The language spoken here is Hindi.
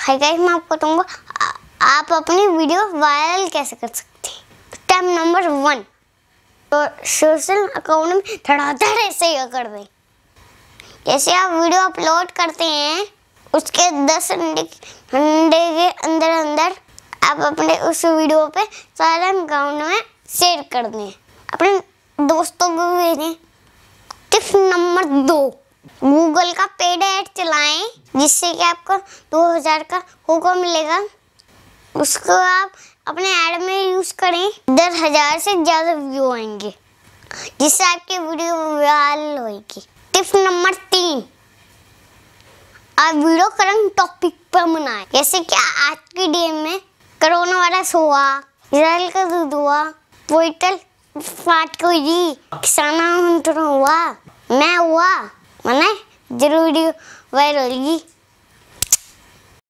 हाय गाइस मैं आपको बताऊंगा आप अपनी वीडियो वायरल कैसे कर सकते हैं स्टेप नंबर वन तो सोशल अकाउंट में धड़ाधड़ ऐसे ही कर दें जैसे आप वीडियो अपलोड करते हैं उसके दस घंटे घंटे के अंदर अंदर आप अपने उस वीडियो पे सारे अकाउंट में शेयर कर दें अपने दोस्तों को भेजें टिप्स नंबर दो गूगल का पेड ऐड चलाएं जिससे कि आपको 2000 का हुक्म मिलेगा उसको आप अपने ऐड में यूज़ करें दस हज़ार से ज़्यादा व्यू आएंगे जिससे आपकी वीडियो वायरल होगी टिप नंबर तीन आप वीडियो करंट टॉपिक पर बनाए जैसे कि आज की डेट में कोरोना वायरस हुआ इसराइल का दूध हुआ पोर्टल फाट को जी किसान हुआ मैं हुआ मना जरूर वीडियो वायरल होगी